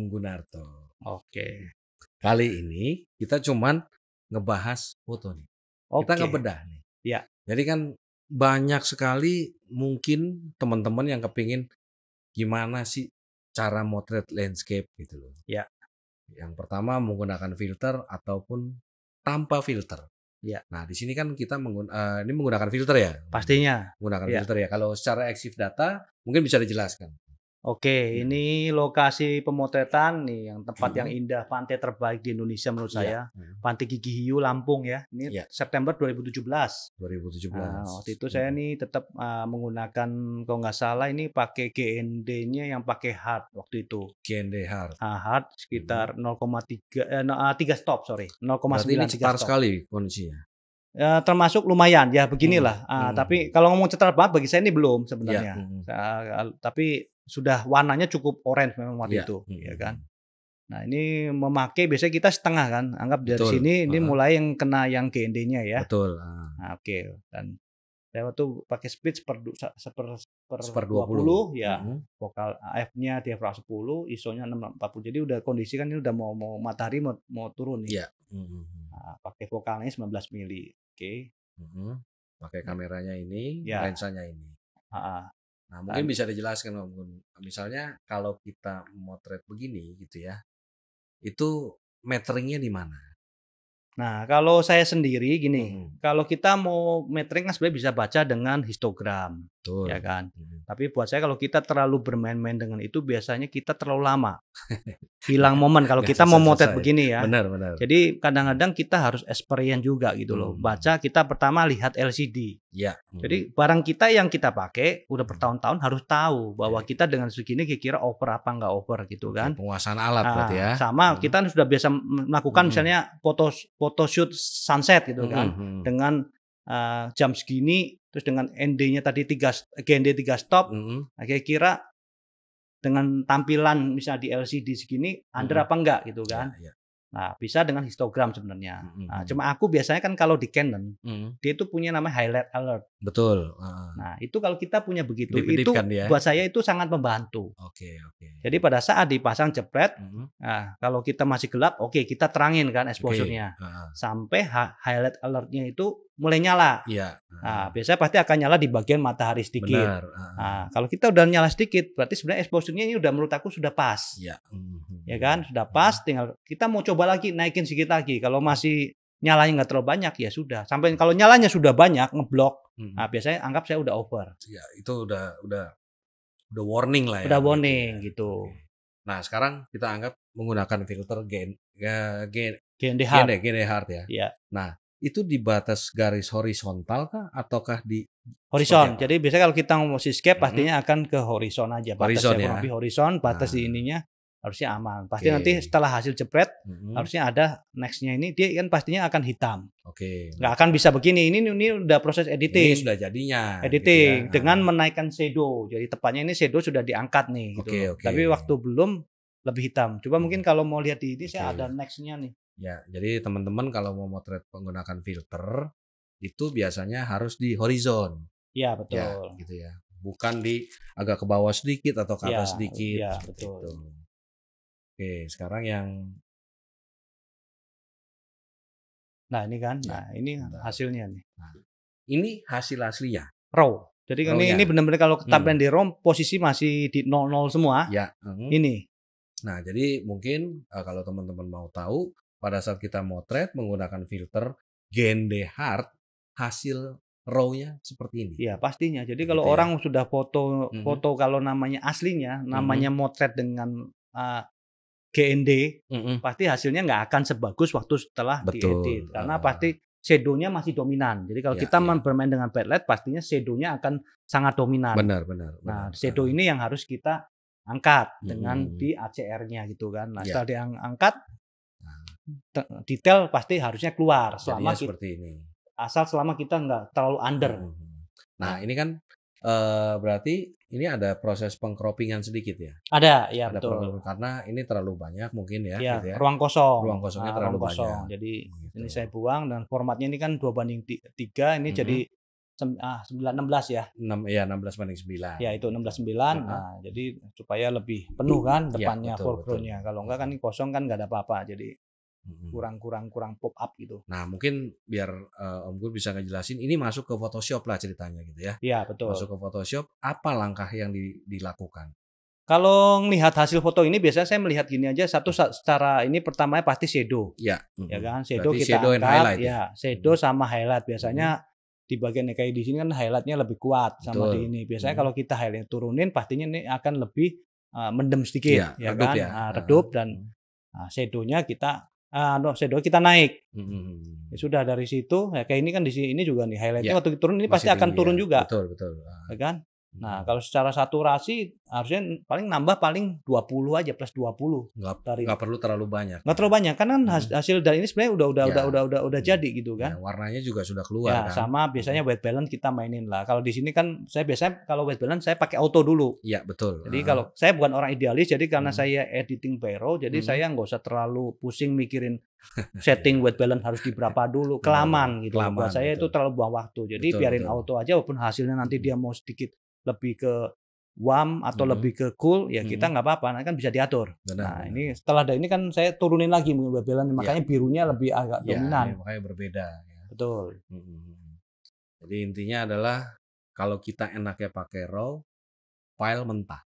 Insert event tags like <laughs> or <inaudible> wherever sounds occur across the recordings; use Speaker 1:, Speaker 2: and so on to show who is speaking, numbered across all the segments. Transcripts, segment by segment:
Speaker 1: Om Gunarto. Oke. Kali ini kita cuman ngebahas foto nih. Oke. Kita ngebedah nih. Ya. Jadi kan banyak sekali mungkin teman-teman yang kepingin gimana sih cara motret landscape gitu loh. Ya. Yang pertama menggunakan filter ataupun tanpa filter. Ya. Nah, di sini kan kita menggun uh, eh, ini menggunakan filter ya. Pastinya. Menggunakan ya. filter ya. Kalau secara eksif data mungkin bisa dijelaskan. Oke, hmm. ini lokasi pemotretan nih yang tempat hmm. yang indah, pantai terbaik di Indonesia menurut iya. saya. Ya. Hmm. Pantai Gigi Hiu Lampung ya. Ini ya. September 2017. 2017. Nah, waktu itu hmm. saya nih tetap uh, ah, menggunakan kalau nggak salah ini pakai GND-nya yang pakai hard waktu itu. GND hard. Ah, hard sekitar hmm. 0,3 eh, no, uh, ah, 3 stop, sorry. 0,9 Berarti ini cetar sekali kondisinya. Ya, termasuk lumayan ya beginilah. Hmm. Ah, hmm. Tapi kalau ngomong cetar banget bagi saya ini belum sebenarnya. Ya. Hmm. Ah, tapi sudah warnanya cukup orange memang waktu yeah. itu, hmm. ya kan. Nah ini memakai biasanya kita setengah kan, anggap dari Betul. sini ini uh. mulai yang kena yang GND-nya ya. Betul. Uh. Nah, Oke okay. dan saya waktu pakai speed seper seper, seper, seper 20, 20 ya. Hmm. Vokal AF-nya diafragma sepuluh, ISO-nya enam empat puluh, Jadi udah kondisi kan ini udah mau mau matahari mau, mau turun nih. Iya. Hmm. Nah, pakai vokalnya 19 mili. Oke. Okay. Hmm. Pakai nah. kameranya ini, ya. lensanya ini. Nah, mungkin bisa dijelaskan Om Misalnya kalau kita motret begini gitu ya. Itu meteringnya di mana? Nah, kalau saya sendiri gini, hmm. kalau kita mau metering kan sebenarnya bisa baca dengan histogram. Betul. ya kan. Hmm. Tapi buat saya kalau kita terlalu bermain-main dengan itu biasanya kita terlalu lama, hilang momen. Kalau <laughs> kita mau motet begini ya. Benar benar. Jadi kadang-kadang kita harus experience juga gitu loh. Hmm. Baca kita pertama lihat LCD. Ya. Hmm. Jadi barang kita yang kita pakai udah hmm. bertahun-tahun harus tahu bahwa ya. kita dengan segini kira-kira over apa nggak over gitu kan. penguasaan alat nah, berarti ya. Sama hmm. kita sudah biasa melakukan hmm. misalnya foto foto shoot sunset gitu hmm, kan hmm. dengan uh, jam segini terus dengan ND-nya tadi tiga GND tiga stop, mm-hmm. Nah, kira dengan tampilan misalnya di LCD segini under mm-hmm. apa enggak gitu ya, kan? Yeah, yeah. Nah, bisa dengan histogram sebenarnya. Mm-hmm. Nah, cuma aku biasanya kan kalau di Canon, mm-hmm. dia itu punya nama highlight alert. Betul. Uh. Nah, itu kalau kita punya begitu itu ya. buat saya itu sangat membantu. Oke, okay, oke. Okay. Jadi pada saat dipasang jepret, mm-hmm. nah, kalau kita masih gelap, oke, okay, kita terangin kan exposure-nya. Okay. Uh. Sampai highlight alert-nya itu mulai nyala. Iya. Nah, biasanya pasti akan nyala di bagian matahari sedikit. Benar. Nah, kalau kita udah nyala sedikit, berarti sebenarnya exposure ini udah menurut aku sudah pas. Iya. Mhm. Ya kan, sudah pas. Mhm. Tinggal kita mau coba lagi naikin sedikit lagi. Kalau masih nyalanya nggak terlalu banyak ya sudah. Sampai kalau nyalanya sudah banyak ngeblok, hmm. nah biasanya anggap saya udah over. Iya, itu udah udah udah warning lah ya. Udah gitu warning gitu. Ya. gitu. Nah, sekarang kita anggap menggunakan filter gen ya, gen gen, gen, hard. gen, gen hard ya. Iya. Nah, itu di batas garis horizontal kah ataukah di horizon. Jadi biasanya kalau kita mau si mm-hmm. pastinya akan ke horizon aja. Batas horizon, ya. horizon, batas nah. di ininya harusnya aman. Pasti okay. nanti setelah hasil jepret hmm harusnya ada nextnya ini dia kan pastinya akan hitam. Oke. Okay. Nggak akan bisa begini. Ini ini udah proses editing. Ini sudah jadinya. Gitu editing gitu ya. dengan nah. menaikkan shadow. Jadi tepatnya ini shadow sudah diangkat nih. Gitu. oke okay. Tapi waktu belum lebih hitam. Coba mm-hmm. mungkin kalau mau lihat di ini okay. saya ada nextnya nih. Ya, jadi teman-teman kalau mau motret menggunakan filter itu biasanya harus di horizon. Iya, ya, betul. Ya, gitu ya. Bukan di agak ke bawah sedikit atau ke iya, atas ya, sedikit. Iya, betul. Itu. Oke, sekarang yang Nah, ini kan. Ya, nah, ini nah. hasilnya nih. Nah, ini hasil aslinya. Raw. Jadi Raw ini, ini benar-benar kalau hmm. tampilan hmm. di ROM posisi masih di nol nol semua. Ya. Hmm. Ini. Nah, jadi mungkin uh, kalau teman-teman mau tahu pada saat kita motret menggunakan filter Gende hard hasil raw-nya seperti ini. Iya, pastinya. Jadi kalau gitu orang sudah foto mm-hmm. foto kalau namanya aslinya, mhm. namanya mm-hmm. motret dengan uh, ah, GND, mm-hmm. pasti hasilnya nggak akan sebagus waktu setelah Betul. diedit karena uh. pasti shadow masih dominan. Jadi kalau ya, kita ya. bermain dengan backlight pastinya shadow akan sangat dominan. Benar, benar. Nah, benar. Nah, sedo ini yang harus kita angkat dengan hmm. di ACR-nya gitu kan. Nah, ya. setelah diangkat detail pasti harusnya keluar selama Jadinya kita, ini. Asal selama kita nggak terlalu under. Hmm, hmm. Nah, ini kan uh, berarti ini ada proses pengkropingan sedikit ya. Ada, ya ada betul. Problem, karena ini terlalu banyak mungkin ya, ya, gitu ya. ruang kosong. Ruang kosongnya nah, terlalu ruang kosong. banyak. Jadi gitu. ini saya buang dan formatnya ini kan dua banding tiga ini -hmm. jadi ah 9 16 ya. 6 ya 16 banding 9. Ya itu 16 9. Uh -huh. Nah, jadi supaya lebih penuh kan iya, depannya ya, foregroundnya. Kalau enggak kan ini kosong kan enggak ada apa-apa. Jadi kurang kurang kurang pop up gitu. Nah mungkin biar uh, Om Gun bisa ngejelasin ini masuk ke Photoshop lah ceritanya gitu ya. Iya betul. Masuk ke Photoshop apa langkah yang di, dilakukan? Kalau melihat hasil foto ini biasanya saya melihat gini aja satu secara ini pertamanya pasti shadow. Iya. Ya kan shadow Berarti kita shadow angkat, highlight, ya iya, shadow hmm. sama highlight biasanya hmm. di bagian kayak di sini kan highlightnya lebih kuat sama di ini. Biasanya hmm. kalau kita highlight turunin pastinya ini akan lebih uh, mendem sedikit ya, ya redup kan, ya. Ah, redup dan Nah, shadownya kita Ah, no, sedo kita naik. Hmm. Ya sudah dari situ, ya kayak ini kan di sini ini juga nih highlightnya ya, waktu turun ini pasti akan turun ya. juga. Betul betul. Ya kan? Nah, hmm. kalau secara saturasi harusnya paling nambah paling 20 aja plus 20. Enggak dari perlu terlalu banyak. Enggak terlalu banyak karena kan hmm. hasil dari ini sebenarnya udah udah ya. udah udah udah udah iya. jadi gitu kan. Ya, warnanya juga sudah keluar ya, kan. sama biasanya hmm. white balance kita mainin lah. Kalau di sini kan saya biasanya kalau white balance saya pakai auto dulu. Iya, betul. Jadi kalau ah. saya bukan orang idealis jadi karena hmm. saya editing pro jadi hmm. saya nggak usah terlalu pusing mikirin <laughs> setting iya. white balance harus di berapa dulu kelaman gitu kelaman buat saya betul. itu terlalu buang waktu jadi betul, biarin betul. auto aja walaupun hasilnya nanti dia mau sedikit lebih ke warm atau hmm. lebih ke cool ya kita mm-hmm. nggak hmm. apa-apa nah, kan bisa diatur. Benar, nah benar. ini setelah ada ini kan saya turunin lagi mungkin iya. makanya ya. birunya lebih agak ya, dominan. Ya, makanya berbeda. Ya. Betul. Hmm. Jadi intinya adalah kalau kita enaknya pakai raw, file mentah.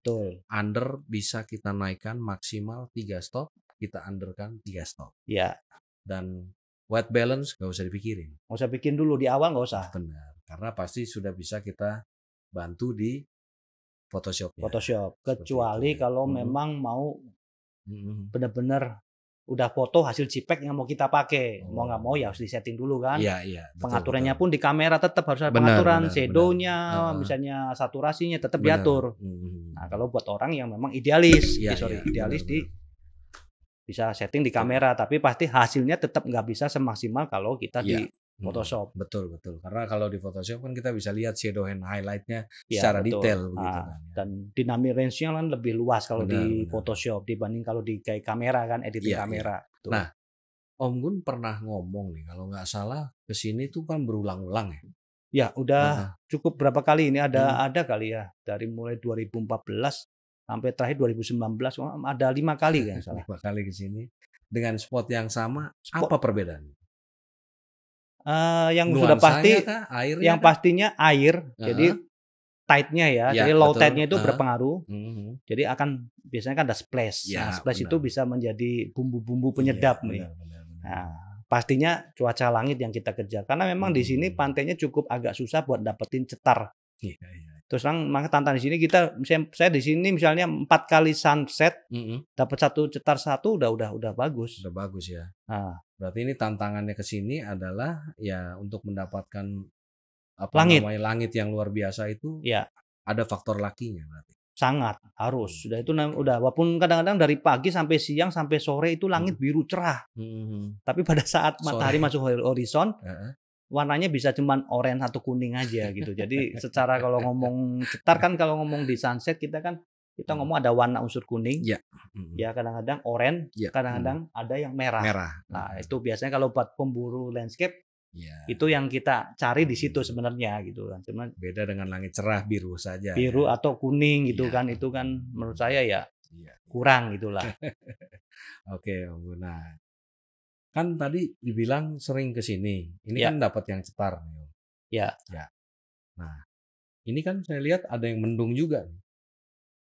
Speaker 1: Betul. Under bisa kita naikkan maksimal tiga stop, kita underkan tiga stop. Ya. Dan white balance nggak usah dipikirin. Nggak usah bikin dulu di awal nggak usah. Benar. Karena pasti sudah bisa kita bantu di Photoshop. Ya, Photoshop. Kecuali itu, ya. kalau hmm. memang mau hmm. benar-benar udah foto hasil JPEG yang mau kita pakai. Hmm. Mau nggak mau ya oh. harus disetting dulu kan. Iya, iya. Pengaturannya betul. pun di kamera tetap harus ada bener, pengaturan sedonya, misalnya saturasinya tetap bener. diatur. Hmm. Nah, kalau buat orang yang memang idealis, ya, eh, iya. sorry, ya, idealis bener, di bener bisa setting di kamera, tapi pasti hasilnya tetap nggak bisa semaksimal kalau kita ya. di iya. Hmm, Photoshop. Hmm, betul betul. Karena kalau di Photoshop kan kita bisa lihat shadow and highlightnya ya, secara betul. detail nah, begitu ah, kan. Ya. Dan dinamik range-nya kan lebih luas kalau benar, di benar. Photoshop dibanding kalau di kayak kamera kan editing ya, kamera. Ya. Nah, Om Gun pernah ngomong nih kalau nggak salah ke sini tuh kan berulang-ulang ya. Ya, udah nah. cukup berapa kali ini ada hmm. ada kali ya dari mulai 2014 sampai terakhir 2019 ada lima kali <laughs> kan salah. Lima kali ke sini dengan spot yang sama spot, apa perbedaannya? uh, yang Nuansanya sudah pasti kah, yang kah? pastinya air. Uh-huh. Jadi tide-nya ya. ya jadi low tide-nya itu uh-huh. berpengaruh. Uh-huh. Jadi akan biasanya kan ada splash. Ya, nah, splash benar. itu bisa menjadi bumbu-bumbu iya, penyedap ya, nih. Benar, benar, benar. Nah, pastinya cuaca langit yang kita kerja karena memang di sini pantainya cukup agak susah buat dapetin cetar. Ya, ya. Terus lang, maka tantangan di sini kita misalnya saya di sini misalnya empat kali sunset, uh -huh. dapat satu cetar satu udah udah udah bagus. Udah bagus ya. Nah, Berarti ini tantangannya ke sini adalah ya untuk mendapatkan apa langit. namanya langit yang luar biasa itu ya. ada faktor lakinya berarti. Sangat harus. Hmm. Sudah itu udah walaupun kadang-kadang dari pagi sampai siang sampai sore itu langit hmm. biru cerah. Hmm. hmm, hmm. Tapi pada saat matahari sore. masuk horizon uh warnanya bisa cuman oranye atau kuning aja gitu. Jadi <laughs> secara kalau ngomong cetar kan kalau ngomong di sunset kita kan kita hmm. ngomong ada warna unsur kuning, ya, hmm. ya kadang-kadang oranye, ya. Hmm. kadang-kadang hmm. ada yang merah. merah. Nah itu biasanya kalau buat pemburu landscape ya. itu yang kita cari di situ sebenarnya gitu kan. cuma beda dengan langit cerah biru saja. Biru ya. atau kuning gitu ya. kan itu kan menurut saya ya, ya. kurang itulah. <laughs> Oke, okay, Nah kan tadi dibilang sering ke sini. Ini ya. kan dapat yang cetar Ya. ya. Nah ini kan saya lihat ada yang mendung juga nih.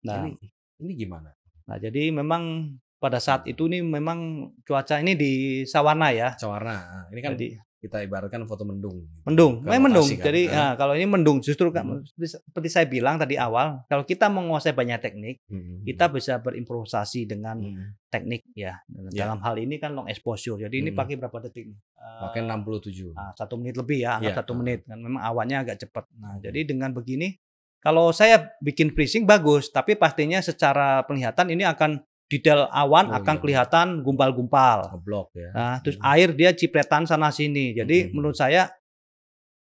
Speaker 1: Nah, ini, ini gimana? Nah, jadi memang pada saat hmm. itu nih memang cuaca ini di Sawarna ya. Sawarna. Ah, ini kan jadi, kita ibaratkan foto mendung. Gitu ya, mendung, memang mendung. Kan? Jadi nah, kalau ini mendung justru kan hmm. seperti saya bilang tadi awal, kalau kita menguasai banyak teknik, hmm. hmm, hmm kita bisa berimprovisasi dengan hmm. teknik ya, ya. Dalam hal ini kan long exposure. Jadi hmm. ini pakai berapa detik? Pakai 67. Eh, nah, satu menit lebih ya, satu ya. satu menit. Kan memang awannya agak cepat. Nah, jadi dengan begini kalau saya bikin freezing bagus, tapi pastinya secara penglihatan ini akan detail awan oh, akan iya. kelihatan gumpal-gumpal. Blok ya. Nah, terus hmm. air dia cipretan sana sini. Jadi hmm. menurut saya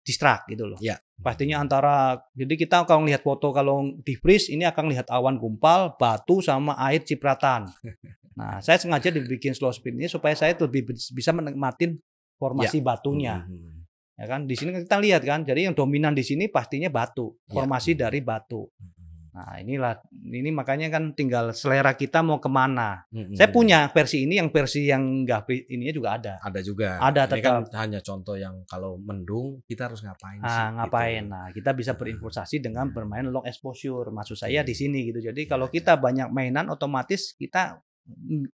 Speaker 1: distrak gitu loh. Ya. Pastinya antara jadi kita kalau lihat foto kalau di freeze ini akan lihat awan gumpal, batu sama air cipratan. <laughs> nah, saya sengaja dibikin slow speed ini supaya saya lebih bisa menikmatin formasi ya. batunya. Hmm. hmm, hmm. Ya kan di sini kan kita lihat kan. Jadi yang dominan di sini pastinya batu, iya. formasi ya. dari batu. Hmm. Nah inilah ini makanya kan tinggal selera kita mau kemana. Hmm, Saya hmm. punya versi ini yang versi yang enggak ininya juga ada. Ada juga. Ada ini kan tetap. kan hanya contoh yang kalau mendung kita harus ngapain nah, sih? Ngapain? Gitu. Nah kita bisa berinvestasi dengan bermain long exposure. Maksud saya iya. di sini gitu. Jadi iya, kalau kita banyak mainan otomatis kita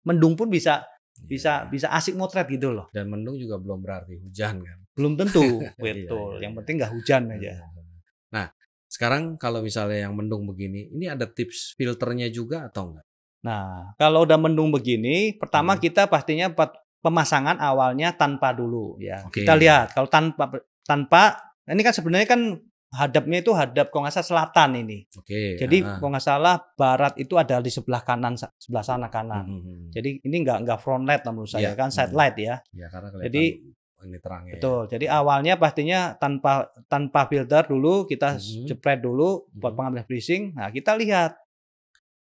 Speaker 1: mendung pun bisa bisa bisa asik motret gitu loh. Dan mendung juga belum berarti hujan kan belum tentu <laughs> iya, iya, betul iya, yang penting nggak hujan aja nah sekarang kalau misalnya yang mendung begini ini ada tips filternya juga atau enggak nah kalau udah mendung begini pertama hmm. kita pastinya pemasangan awalnya tanpa dulu ya okay. kita lihat kalau tanpa tanpa ini kan sebenarnya kan hadapnya itu hadap kalau nggak salah selatan ini. Oke. Jadi ah. kalau nggak salah barat itu ada di sebelah kanan sebelah sana kanan. Hmm, hmm, -hmm. Jadi ini nggak nggak front light menurut saya yeah. kan hmm. side light ya. Yeah, karena kelihatan. Jadi ini ya. Betul. Jadi hmm. awalnya pastinya tanpa tanpa filter dulu kita hmm. jepret dulu buat hmm. pengambilan freezing. Nah, kita lihat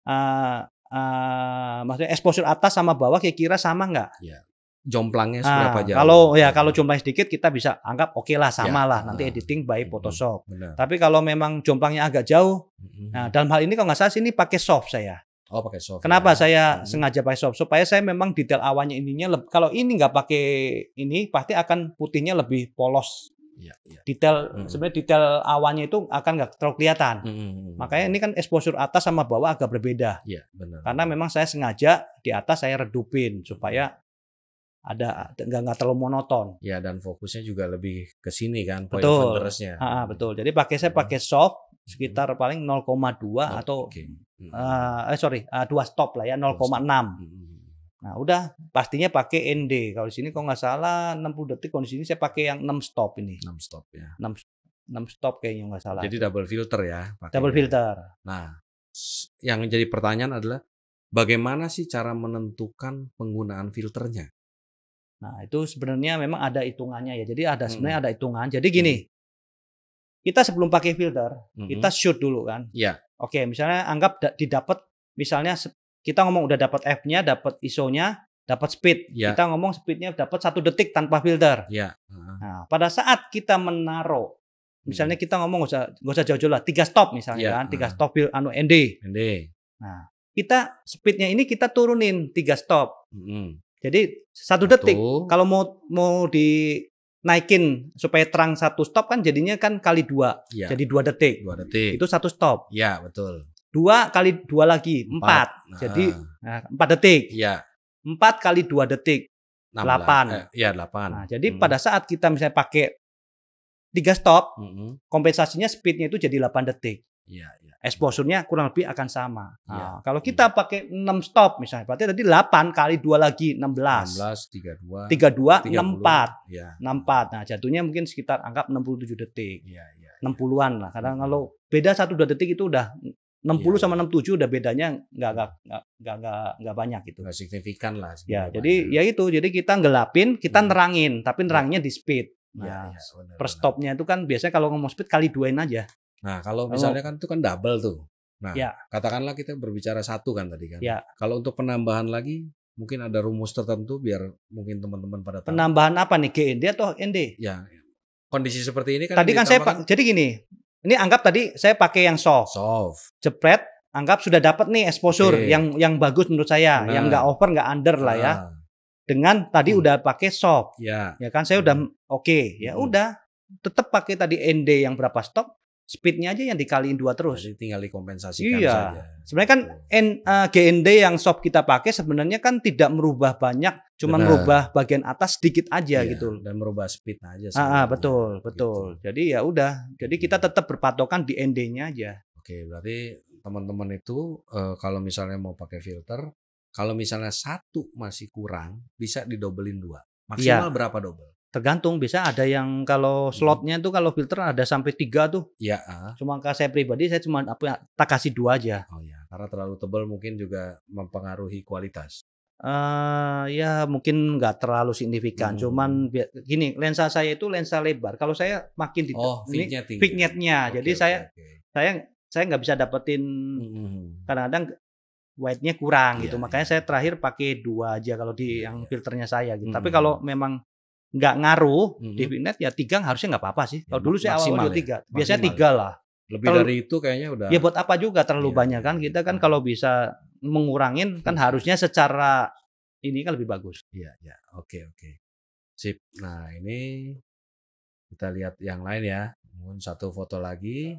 Speaker 1: uh, uh, maksudnya exposure atas sama bawah kira-kira sama nggak? Ya. Jomplangnya ah, seberapa nah, jauh? Kalau ya hmm. kalau jomplangnya sedikit kita bisa anggap oke okay lah iya. sama ya. lah nanti editing by Photoshop. Benar. Tapi kalau memang jomplangnya agak jauh, hmm. nah dalam hal ini kalau nggak salah sini pakai soft saya. Oh pakai soft. Ya. Kenapa ya. saya hmm. sengaja pakai soft? Supaya saya memang detail awannya ininya kalau ini nggak pakai ini pasti akan putihnya lebih polos. Ya, ya. Detail hmm. sebenarnya detail awannya itu akan nggak terlalu kelihatan. Hmm, hmm, hmm, hmm. Makanya ini kan exposure atas sama bawah agak berbeda. Ya, benar. Karena memang saya sengaja di atas saya redupin supaya ada nggak nggak terlalu monoton. Ya dan fokusnya juga lebih ke sini kan, betul. Ah, ah, betul. Jadi pakai saya pakai soft sekitar paling 0,2 oh, atau okay. Mm-hmm. uh, eh, eh sorry uh, dua stop lah ya 0,6 mm-hmm. nah udah pastinya pakai ND kalau di sini kalau nggak salah 60 detik kondisi ini saya pakai yang 6 stop ini 6 stop ya 6 6 stop kayaknya nggak salah jadi double filter ya pakai double ya. filter nah yang jadi pertanyaan adalah bagaimana sih cara menentukan penggunaan filternya nah itu sebenarnya memang ada hitungannya ya jadi ada sebenarnya hmm. ada hitungan jadi gini hmm kita sebelum pakai filter, mm-hmm. kita shoot dulu kan. Iya. Yeah. Oke, okay, misalnya anggap da- didapat misalnya kita ngomong udah dapat F-nya, dapat ISO-nya, dapat speed. Yeah. Kita ngomong speed-nya dapat satu detik tanpa filter. Yeah. Uh-huh. Nah, pada saat kita menaruh, misalnya mhm. kita ngomong gak usah gak usah jauh-jauh lah, tiga stop misalnya yeah. kan, tiga uh-huh. stop anu ND. ND. Nah, kita speednya ini kita turunin tiga stop. Mm-hmm. Jadi satu detik. Kalau mau mau di naikin supaya terang satu stop kan jadinya kan kali dua ya. jadi dua detik dua detik itu satu stop ya betul dua kali dua lagi empat, empat. Nah. jadi nah, empat detik ya empat kali dua detik
Speaker 2: delapan eh,
Speaker 1: ya delapan nah, jadi hmm. pada saat kita misalnya pakai tiga stop hmm. kompensasinya speednya itu jadi delapan detik ya, ya exposure-nya kurang lebih akan sama. Iya. Nah, ya. Kalau kita pakai 6 stop misalnya, berarti tadi 8 kali 2 lagi 16. 16 32 32 30, 64. Ya. 64. Nah, jatuhnya mungkin sekitar anggap 67 detik. Ya, ya, ya. 60-an lah. Karena hmm. kalau beda 1 2 detik itu udah 60 ya. sama 67 iya. udah bedanya nggak nggak nggak nggak nggak banyak gitu. Nggak signifikan lah. Signifikan ya, banyak. jadi ya itu. Jadi kita ngelapin, kita hmm. nerangin, tapi iya. nerangnya di speed. Nah, ya, ya, benar, per stopnya itu kan biasanya kalau ngomong speed kali duain aja. Nah, kalau oh. misalnya kan itu kan double tuh. Nah, ya. katakanlah kita berbicara satu kan tadi kan. Ya. Kalau untuk penambahan lagi mungkin ada rumus tertentu biar mungkin teman-teman pada tahu. Penambahan apa nih GND atau ND? Ya, ya. Kondisi seperti ini kan Tadi kan saya jadi gini. Ini anggap tadi saya pakai yang soft. Soft. Jepret, anggap sudah dapat nih exposure okay. yang yang bagus menurut saya, nah. yang nggak over, nggak under lah ya. Ah. Dengan tadi hmm. udah pakai soft. Ya. Ya kan saya hmm. udah oke, okay. ya hmm. udah tetap pakai tadi ND yang berapa stop speednya aja yang dikaliin dua terus. Jadi tinggal dikompensasikan iya. saja. Sebenarnya kan N, uh, eh, GND yang soft kita pakai sebenarnya kan tidak merubah banyak, cuma merubah bagian atas sedikit aja iya, gitu. Dan merubah speed aja. Ah, ah betul betul. Gitu. Jadi ya udah. Jadi kita hmm. tetap berpatokan di ND-nya aja. Oke, berarti teman-teman itu uh, kalau misalnya mau pakai filter, kalau misalnya satu masih kurang bisa didobelin dua. Iya. Maksimal iya. berapa double? Tergantung bisa ada yang kalau hmm. slotnya tuh kalau filter ada sampai tiga tuh. Iya. Ah. Cuma kalau saya pribadi saya cuma apa ya, tak kasih dua aja. Oh ya, karena terlalu tebal mungkin juga mempengaruhi kualitas. Uh, ya mungkin nggak terlalu signifikan. Hmm. Cuman gini lensa saya itu lensa lebar. Kalau saya makin di oh, ini vignetnya, okay, jadi okay, saya okay. saya saya nggak bisa dapetin hmm. hmm. kadang-kadang wide-nya kurang gitu. Iya, Makanya iya. saya terakhir pakai dua aja kalau di iya, yang filternya saya gitu. Hmm. Tapi kalau hmm. memang nggak ngaruh mm-hmm. ya tiga harusnya nggak apa-apa sih. Kalau ya, dulu saya awal ya, tiga, biasanya ya. tiga lah. Lebih terlalu, dari itu kayaknya udah. Ya buat apa juga terlalu iya, banyak kan iya. kita kan nah. kalau bisa mengurangin kan iya. harusnya secara ini kan lebih bagus. Iya, iya, Oke, oke. Sip. Nah, ini kita lihat yang lain ya. Mungkin satu foto lagi.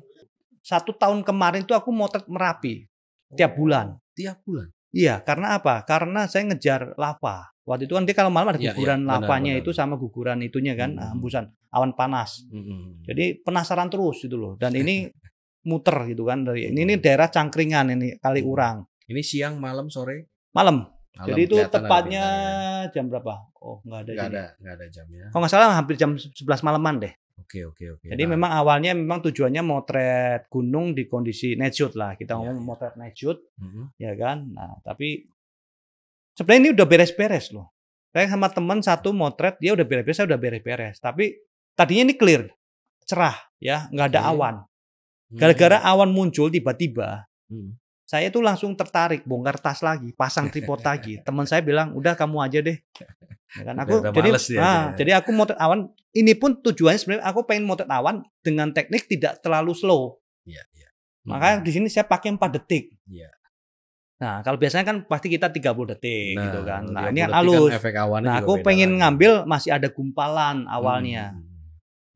Speaker 1: Satu tahun kemarin tuh aku motret Merapi oh. tiap bulan. Tiap bulan. Iya, karena apa? Karena saya ngejar lava. Waktu itu kan dia kalau malam ada iya, iya, guguran ya, ya, itu sama guguran itunya kan, hmm. hembusan ah, hmm. awan panas. Hmm, hmm. Jadi penasaran terus gitu loh. Dan ini <laughs> muter gitu kan dari ini, ini daerah Cangkringan ini kali hmm. Urang. Ini siang, malam, sore? Malam. malam Jadi itu tepatnya jam berapa? Oh, nggak ada nggak ya. ada, nggak ada jamnya. Kalau nggak salah hampir jam 11 malaman deh. Oke, oke, oke. Jadi nah. memang awalnya memang tujuannya motret gunung di kondisi night shoot lah. Kita iya, ngomong yeah. motret night shoot, mm -hmm. ya kan? Nah, tapi Sebenarnya ini udah beres-beres loh. Saya sama teman satu motret, dia udah beres-beres, saya udah beres-beres. Tapi tadinya ini clear, cerah, ya, nggak ada awan. Hmm. Gara-gara awan muncul tiba-tiba, hmm. saya tuh langsung tertarik bongkar tas lagi, pasang tripod lagi. Teman saya bilang, udah kamu aja deh. Ya kan aku jadi nah, jadi aku motret awan ini pun tujuannya sebenarnya aku pengen motret awan dengan teknik tidak terlalu slow. Iya, iya. Makanya hmm. di sini saya pakai 4 detik. Ya. Nah, kalau biasanya kan pasti kita 30 detik nah, gitu kan. Nah, ini kan halus. Kan efek nah, aku pengen lagi. ngambil masih ada gumpalan awalnya. Hmm.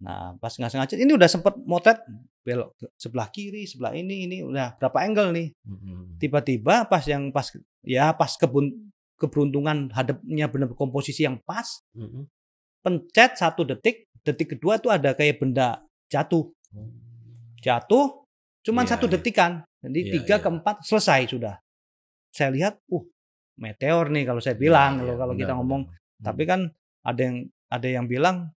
Speaker 1: Nah, pas nggak sengaja ini udah sempet motret belok sebelah kiri, sebelah ini ini udah berapa angle nih. Hmm. Tiba-tiba hmm. pas yang pas ya pas kebun keberuntungan hadapnya benar komposisi yang pas. Hmm. Pencet satu detik, detik kedua tuh ada kayak benda jatuh. Oh. Jatuh cuman yeah. satu iya. detikan. Jadi yeah, tiga yeah. ke selesai sudah saya lihat uh meteor nih kalau saya iya, bilang ya, ya, kalau kita ngomong hmm. tapi kan ada yang ada yang bilang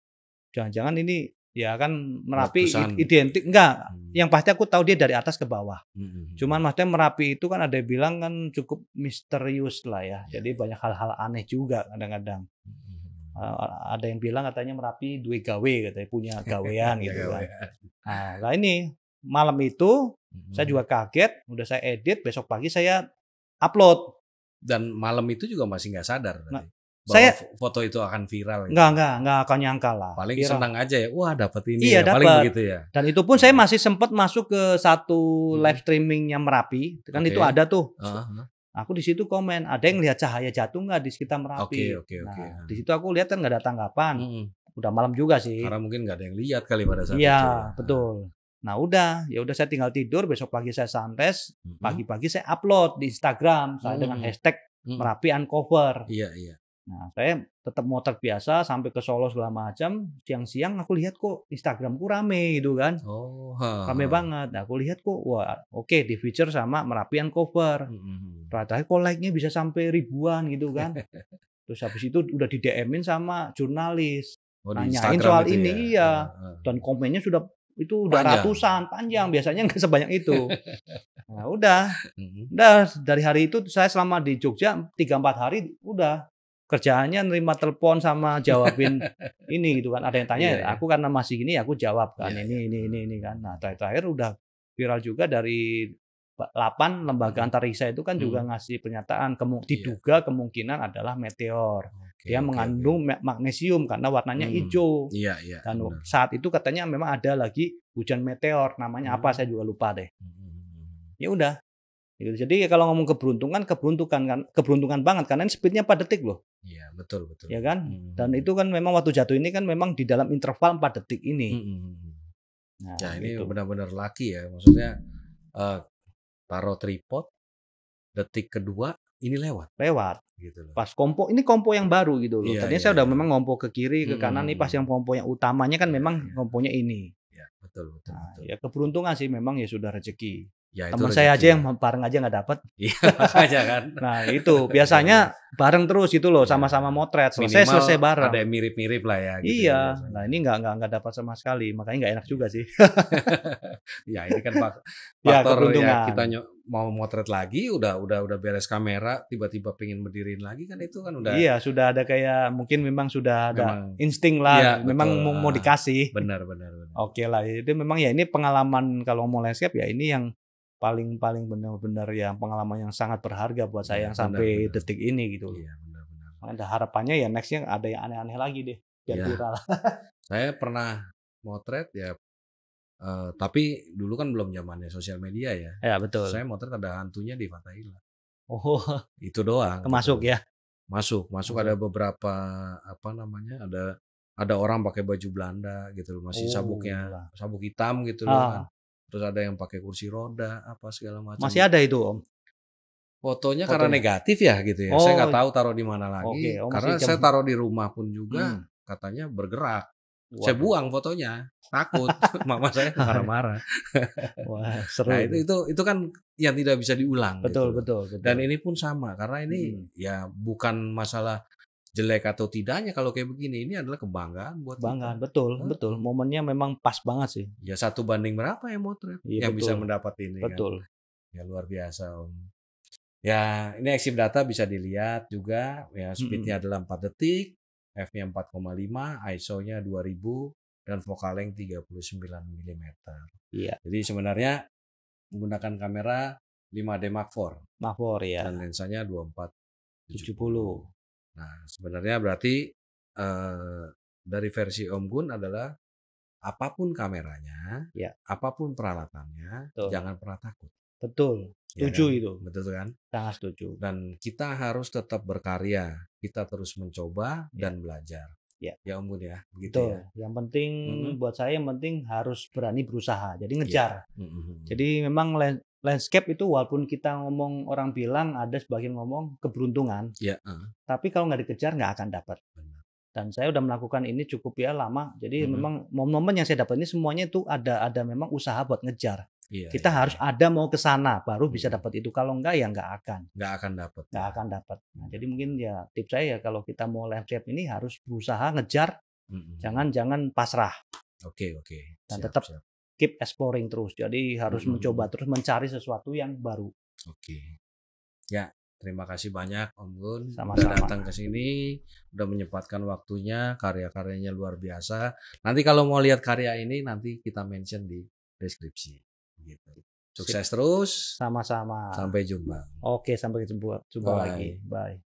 Speaker 1: jangan-jangan ini ya kan merapi Matusan. Gitu. identik enggak hmm. yang pasti aku tahu dia dari atas ke bawah hmm, hmm, hmm. cuman maksudnya merapi itu kan ada yang bilang kan cukup misterius lah ya, ya. jadi iya. banyak hal-hal aneh juga kadang-kadang uh, ada yang bilang katanya merapi dua gawe katanya punya <laughs> gawean gitu kan nah, nah ini malam itu hmm. saya juga kaget udah saya edit besok pagi saya upload dan malam itu juga masih nggak sadar nah, bahwa saya foto itu akan viral gitu. nggak nggak nggak akan nyangka lah paling viral. senang aja ya wah dapat ini iya, ya. Dapet. paling begitu ya dan itu pun saya hmm. masih sempat masuk ke satu hmm. live streaming yang merapi kan okay. itu ada tuh uh -huh. Aku di situ komen, ada yang lihat cahaya jatuh nggak di sekitar merapi. Oke, okay, oke, okay, oke. Okay. Nah, di situ aku lihat kan nggak ada tanggapan. Hmm. Udah malam juga sih. Karena mungkin nggak ada yang lihat kali pada saat iya, ya, itu. Iya, betul. Nah udah, ya udah saya tinggal tidur. Besok pagi saya sunrise, mhm. pagi-pagi saya upload di Instagram saya hmm. dengan hashtag hmm. Merapi Uncover. Iya iya. Nah saya tetap motor biasa sampai ke Solo segala macam. Siang-siang aku lihat kok Instagramku rame gitu kan. Oh. Ha. Rame banget. Nah, aku lihat kok, wah oke okay, di feature sama Merapi Uncover. Hmm. Terakhir hmm, hmm. kok like-nya bisa sampai ribuan gitu kan. <laughs> Terus habis itu udah di DM-in sama jurnalis. Oh, nanyain soal ini ya? iya. Dan komennya sudah itu udah panjang. ratusan panjang hmm. biasanya nggak sebanyak itu <laughs> nah udah hmm. udah dari hari itu saya selama di Jogja tiga empat hari udah kerjaannya nerima telepon sama jawabin <laughs> ini gitu kan ada yang tanya yeah, iya. aku karena masih ini aku jawab kan yeah. Iya. ini ini ini hmm. ini kan nah terakhir terakhir udah viral juga dari 8 lembaga antariksa itu kan hmm. juga ngasih pernyataan kemu iya. diduga yeah. kemungkinan adalah meteor. Oh dia okay, mengandung magnesium karena warnanya hmm. hijau iya, iya, dan benar. saat itu katanya memang ada lagi hujan meteor namanya hmm. apa saya juga lupa deh hmm. hmm, hmm, hmm ya udah gitu. jadi kalau ngomong keberuntungan keberuntungan kan keberuntungan banget karena ini speednya pada detik loh Iya betul betul. Ya kan? Hmm. Dan itu kan memang waktu jatuh ini kan memang di dalam interval 4 detik ini. Hmm. Nah, nah ini gitu. benar-benar laki ya. Maksudnya uh, eh, taruh tripod detik kedua ini lewat lewat gitu loh. pas kompo ini kompo yang baru gitu loh yeah, tadinya yeah, saya udah yeah. memang kompo ke kiri ke kanan hmm. nih pas hmm. yang kompo yang utamanya kan iya, memang komponya iya. ini ya betul betul, nah, betul ya keberuntungan sih memang ya sudah rezeki Ya, itu Teman saya gitu aja yang ya. bareng aja nggak dapat. <laughs> Iya, aja kan. <laughs> nah, itu biasanya iya. bareng terus itu loh, iya. sama-sama motret. Selesai Minimal selesai bareng. Ada yang mirip-mirip lah ya. Gitu iya. Ya, Nah, ini nggak nggak nggak dapat sama sekali, makanya nggak enak juga sih. <laughs> ya, ini kan ya, faktor ya, ya kita mau motret lagi, udah udah udah beres kamera, tiba-tiba pengen berdiriin lagi kan itu kan udah. Iya, sudah ada kayak mungkin memang sudah ada memang, insting lah, iya, memang betul. mau dikasih. Benar, benar, benar. Oke lah, ya. itu memang ya ini pengalaman kalau mau landscape ya ini yang paling paling benar-benar yang pengalaman yang sangat berharga buat saya ya, yang sampai benar. detik ini gitu loh. Iya benar-benar. Ada harapannya ya nextnya ada yang aneh-aneh lagi deh biar ya. viral. <laughs> saya pernah motret ya uh, tapi dulu kan belum zamannya sosial media ya. Ya betul. Saya motret ada hantunya di Fatahila. Oh. <laughs> Itu doang. Masuk ya. Masuk, masuk hmm. ada beberapa apa namanya ada ada orang pakai baju Belanda gitu loh masih oh, sabuknya sabuk hitam gitu loh ah. kan terus ada yang pakai kursi roda apa segala macam masih ada itu om fotonya, Foto. karena negatif ya gitu ya oh. saya nggak oh. tahu taruh di mana lagi okay. om karena jam... saya taruh di rumah pun juga hmm. katanya bergerak Wah. saya buang fotonya takut <laughs> mama saya marah-marah wah nah, seru nah, itu itu itu kan yang tidak bisa diulang betul gitu. betul, betul dan ini pun sama karena ini hmm. ya bukan masalah jelek atau tidaknya kalau kayak begini ini adalah kebanggaan buat banggaan betul Hah? betul momennya memang pas banget sih ya satu banding berapa ya motret ya, yang betul. bisa mendapat ini kan? betul kan? ya luar biasa om ya ini exif data bisa dilihat juga ya speednya mm -hmm. adalah 4 detik f-nya lima ISO-nya dua ribu dan tiga focal puluh sembilan mm iya jadi sebenarnya menggunakan kamera 5D Mark IV Mark IV ya dan lensanya 24 70. 70. Nah, sebenarnya berarti eh, dari versi Om Gun adalah apapun kameranya, ya. apapun peralatannya, Betul. jangan pernah takut. Betul. Ya setuju ya itu. Betul kan? Sangat setuju. Dan kita harus tetap berkarya, kita terus mencoba ya. dan belajar. Ya. Ya Om Gun ya. Begitu ya. Yang penting mm -hmm. buat saya yang penting harus berani berusaha. Jadi iya. ngejar. Ya. Mm -hmm. Jadi memang landscape itu walaupun kita ngomong orang bilang ada sebagian ngomong keberuntungan ya uh. tapi kalau nggak dikejar nggak akan dapat dan saya udah melakukan ini cukup ya lama jadi hmm. memang momen-momen yang saya dapat ini semuanya itu ada ada memang usaha buat ngejar ya, kita ya, harus iya. ada mau ke sana baru bisa dapat itu. Kalau nggak ya nggak akan. Nggak akan dapat. Nggak akan dapat. Nah, jadi mungkin ya tips saya ya kalau kita mau landscape ini harus berusaha ngejar. Jangan-jangan -hmm. pasrah. Oke, okay, oke. Okay. Dan siap, tetap siap keep exploring terus. Jadi harus hmm. mencoba terus mencari sesuatu yang baru. Oke. Ya, terima kasih banyak Om Gun sama datang ke sini, sudah menyempatkan waktunya, karya-karyanya luar biasa. Nanti kalau mau lihat karya ini nanti kita mention di deskripsi gitu. Sukses terus. Sama-sama. Sampai jumpa. Oke, sampai jumpa jumpa lagi. Bye.